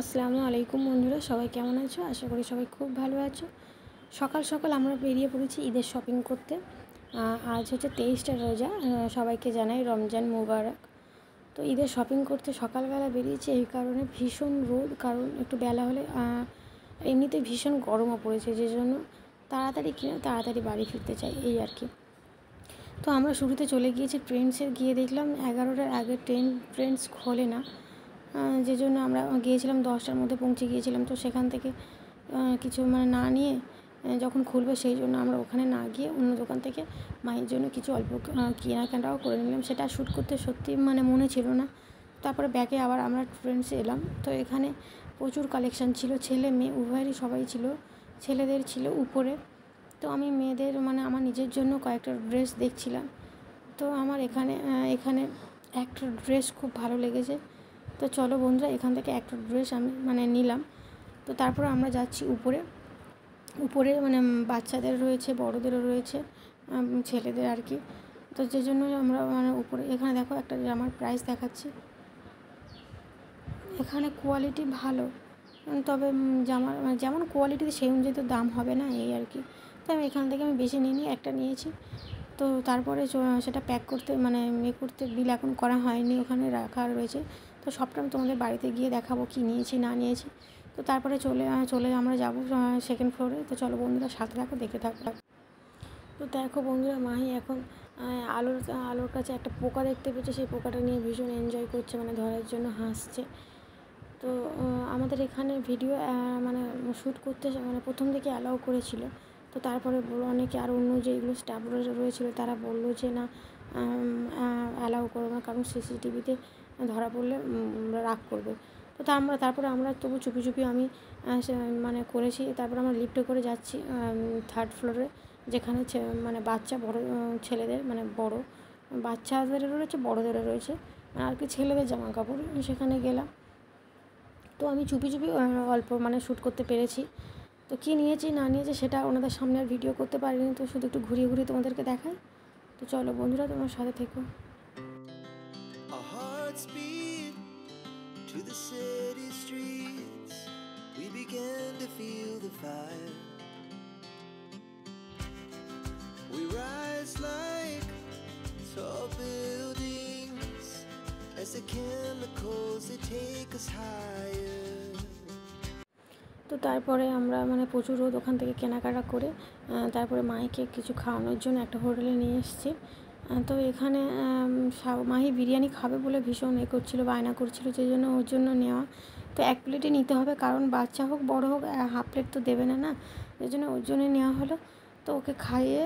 আসসালামু আলাইকুম বন্ধুরা সবাই কেমন আছো আশা করি সবাই খুব ভালো আছো সকাল সকাল আমরা বেরিয়ে পড়েছি ঈদের শপিং করতে আজ হচ্ছে তেইশটা রোজা সবাইকে জানাই রমজান মুবারক তো ঈদের শপিং করতে সকালবেলা বেরিয়েছি এই কারণে ভীষণ রোদ কারণ একটু বেলা হলে এমনিতে ভীষণ গরমও পড়েছে যে জন্য তাড়াতাড়ি কিনে তাড়াতাড়ি বাড়ি ফিরতে চাই এই আর কি তো আমরা শুরুতে চলে গিয়েছি ট্রেন্ডসের গিয়ে দেখলাম এগারোটার আগে ট্রেন ট্রেন্ডস খোলে না যে জন্য আমরা গিয়েছিলাম দশটার মধ্যে পৌঁছে গিয়েছিলাম তো সেখান থেকে কিছু মানে না নিয়ে যখন খুলবে সেই জন্য আমরা ওখানে না গিয়ে অন্য দোকান থেকে মায়ের জন্য কিছু অল্প কেনাকাটাও করে নিলাম সেটা শ্যুট করতে সত্যি মানে মনে ছিল না তারপরে ব্যাকে আবার আমরা ফ্রেন্ডস এলাম তো এখানে প্রচুর কালেকশান ছিল ছেলে মেয়ে উভয়েরই সবাই ছিল ছেলেদের ছিল উপরে তো আমি মেয়েদের মানে আমার নিজের জন্য কয়েকটা ড্রেস দেখছিলাম তো আমার এখানে এখানে একটা ড্রেস খুব ভালো লেগেছে তো চলো বন্ধুরা এখান থেকে একটা ড্রেস আমি মানে নিলাম তো তারপর আমরা যাচ্ছি উপরে উপরে মানে বাচ্চাদের রয়েছে বড়োদেরও রয়েছে ছেলেদের আর কি তো যে জন্য আমরা মানে উপরে এখানে দেখো একটা জামার প্রাইস দেখাচ্ছি এখানে কোয়ালিটি ভালো তবে জামার মানে যেমন কোয়ালিটিতে সেই অনুযায়ী তো দাম হবে না এই আর কি তো আমি এখান থেকে আমি বেশি নিয়ে নিয়ে একটা নিয়েছি তো তারপরে সেটা প্যাক করতে মানে ইয়ে করতে বিল এখন করা হয়নি ওখানে রাখা রয়েছে তো সবটা আমি তোমাদের বাড়িতে গিয়ে দেখাবো কি নিয়েছি না নিয়েছি তো তারপরে চলে চলে আমরা যাব সেকেন্ড ফ্লোরে তো চলো বন্ধুরা সাথে থাকো দেখে থাকো তো দেখো বন্ধুরা মাহি এখন আলোর আলোর কাছে একটা পোকা দেখতে পেয়েছে সেই পোকাটা নিয়ে ভীষণ এনজয় করছে মানে ধরার জন্য হাসছে তো আমাদের এখানে ভিডিও মানে শ্যুট করতে মানে প্রথম দিকে অ্যালাউ করেছিল তো তারপরে বলো অনেকে আর অন্য যেগুলো স্টাফরা রয়েছিল তারা বললো যে না অ্যালাউ করো না কারণ সিসিটিভিতে ধরা পড়লে রাগ করবে তো তা আমরা তারপরে আমরা তবু চুপি চুপি আমি মানে করেছি তারপরে আমরা লিফ্টে করে যাচ্ছি থার্ড ফ্লোরে যেখানে মানে বাচ্চা বড় ছেলেদের মানে বড় বাচ্চাদেরও রয়েছে বড়োদেরও রয়েছে মানে আর কি ছেলেদের জামা কাপড় সেখানে গেলাম তো আমি চুপি চুপি অল্প মানে শ্যুট করতে পেরেছি তো কী নিয়েছি না নিয়েছি সেটা ওনাদের সামনে আর ভিডিও করতে পারিনি তো শুধু একটু ঘুরিয়ে ঘুরিয়ে তোমাদেরকে দেখাই তো চলো বন্ধুরা তোমার সাথে থেকো to the city streets, we began to feel the fire. We rise like tall buildings as the chemicals they take us higher. তো তারপরে আমরা মানে প্রচুর রোদ ওখান থেকে কেনাকাটা করে তারপরে মাইকে কিছু খাওয়ানোর জন্য একটা হোটেলে নিয়ে এসেছি তো এখানে মাহি বিরিয়ানি খাবে বলে ভীষণ এ করছিলো বায়না করছিলো সেই জন্য ওর জন্য নেওয়া তো এক প্লেটই নিতে হবে কারণ বাচ্চা হোক বড় হোক হাফ প্লেট তো দেবে না না সেই জন্য ওর জন্য নেওয়া হলো তো ওকে খাইয়ে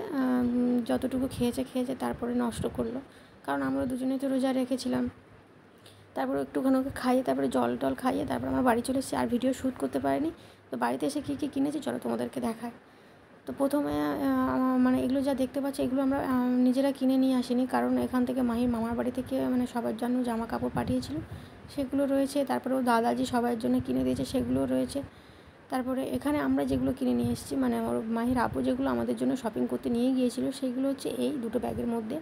যতটুকু খেয়েছে খেয়েছে তারপরে নষ্ট করলো কারণ আমরা দুজনে তো রোজা রেখেছিলাম তারপর একটুখানি ওকে খাইয়ে তারপরে জল টল খাইয়ে তারপর আমার বাড়ি চলে এসেছি আর ভিডিও শ্যুট করতে পারিনি তো বাড়িতে এসে কী কী কিনেছি চলো তোমাদেরকে দেখায় তো প্রথমে মানে এগুলো যা দেখতে পাচ্ছি এগুলো আমরা নিজেরা কিনে নিয়ে আসিনি কারণ এখান থেকে মাহির মামার বাড়ি থেকে মানে সবার জন্য জামা কাপড় পাঠিয়েছিল সেগুলো রয়েছে তারপরে ও দাদাজি সবার জন্য কিনে দিয়েছে সেগুলো রয়েছে তারপরে এখানে আমরা যেগুলো কিনে নিয়ে এসেছি মানে আমার মাহির আপু যেগুলো আমাদের জন্য শপিং করতে নিয়ে গিয়েছিল সেগুলো হচ্ছে এই দুটো ব্যাগের মধ্যে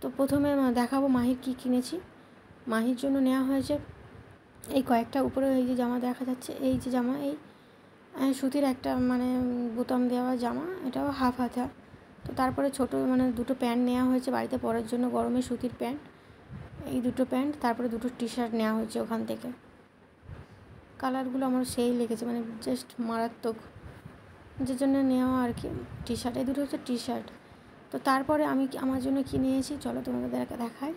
তো প্রথমে দেখাবো মাহির কি কিনেছি মাহির জন্য নেওয়া হয়েছে এই কয়েকটা উপরে এই যে জামা দেখা যাচ্ছে এই যে জামা এই সুতির একটা মানে বোতাম দেওয়া জামা এটাও হাফ হাতা তো তারপরে ছোটো মানে দুটো প্যান্ট নেওয়া হয়েছে বাড়িতে পরার জন্য গরমে সুতির প্যান্ট এই দুটো প্যান্ট তারপরে দুটো টি শার্ট নেওয়া হয়েছে ওখান থেকে কালারগুলো আমার সেই লেগেছে মানে জাস্ট মারাত্মক যে জন্য নেওয়া আর কি টি শার্ট এই দুটো হচ্ছে টি শার্ট তো তারপরে আমি আমার জন্য কি নিয়েছি চলো তোমাদের দেখায়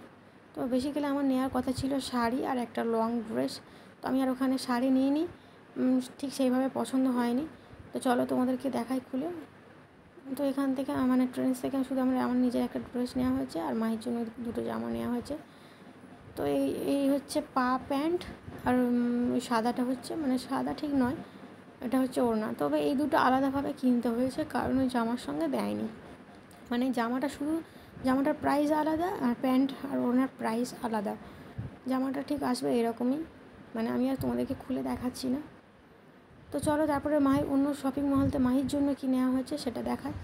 তো বেসিক্যালি আমার নেওয়ার কথা ছিল শাড়ি আর একটা লং ড্রেস তো আমি আর ওখানে শাড়ি নিয়ে নিই ঠিক সেইভাবে পছন্দ হয়নি তো চলো তোমাদেরকে দেখাই খুলে তো এখান থেকে মানে ট্রেন থেকে শুধু আমরা আমার নিজের একটা ড্রেস নেওয়া হয়েছে আর মায়ের জন্য দুটো জামা নেওয়া হয়েছে তো এই এই হচ্ছে পা প্যান্ট আর সাদাটা হচ্ছে মানে সাদা ঠিক নয় এটা হচ্ছে ওড়না তবে এই দুটো আলাদাভাবে কিনতে হয়েছে কারণ ওই জামার সঙ্গে দেয়নি মানে জামাটা শুধু জামাটার প্রাইস আলাদা আর প্যান্ট আর ওড়নার প্রাইস আলাদা জামাটা ঠিক আসবে এরকমই মানে আমি আর তোমাদেরকে খুলে দেখাচ্ছি না তো চলো তারপরে মাহির অন্য শপিং মহলতে মাহির জন্য কী নেওয়া হয়েছে সেটা দেখায়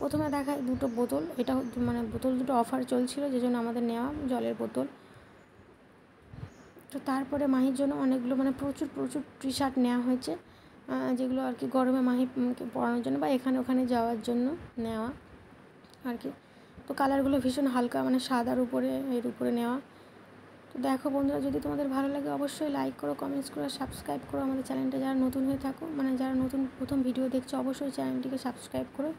প্রথমে দেখায় দুটো বোতল এটা মানে বোতল দুটো অফার চলছিল যে জন্য আমাদের নেওয়া জলের বোতল তো তারপরে মাহির জন্য অনেকগুলো মানে প্রচুর প্রচুর টি শার্ট নেওয়া হয়েছে যেগুলো আর কি গরমে মাহি পরানোর জন্য বা এখানে ওখানে যাওয়ার জন্য নেওয়া আর কি তো কালারগুলো ভীষণ হালকা মানে সাদার উপরে এর উপরে নেওয়া তো দেখো বন্ধুরা যদি তোমাদের ভালো লাগে অবশ্যই লাইক করো কমেন্টস করো সাবস্ক্রাইব করো আমাদের চ্যানেলটা যারা নতুন হয়ে থাকো মানে যারা নতুন প্রথম ভিডিও দেখছো অবশ্যই চ্যানেলটিকে সাবস্ক্রাইব করো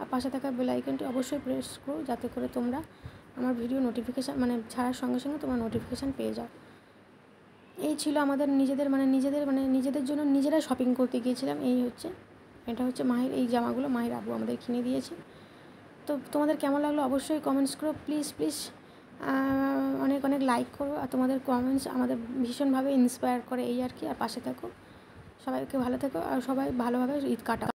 আর পাশে থাকা বেলাইকনটি অবশ্যই প্রেস করো যাতে করে তোমরা আমার ভিডিও নোটিফিকেশান মানে ছাড়ার সঙ্গে সঙ্গে তোমার নোটিফিকেশান পেয়ে যাও এই ছিল আমাদের নিজেদের মানে নিজেদের মানে নিজেদের জন্য নিজেরা শপিং করতে গিয়েছিলাম এই হচ্ছে এটা হচ্ছে মাহির এই জামাগুলো মাহির আবু আমাদের কিনে দিয়েছে তো তোমাদের কেমন লাগলো অবশ্যই কমেন্টস করো প্লিজ প্লিজ অনেক অনেক লাইক করো আর তোমাদের কমেন্টস আমাদের ভীষণভাবে ইন্সপায়ার করে এই আর কি আর পাশে থাকো সবাইকে ভালো থেকো আর সবাই ভালোভাবে ঈদ কাটা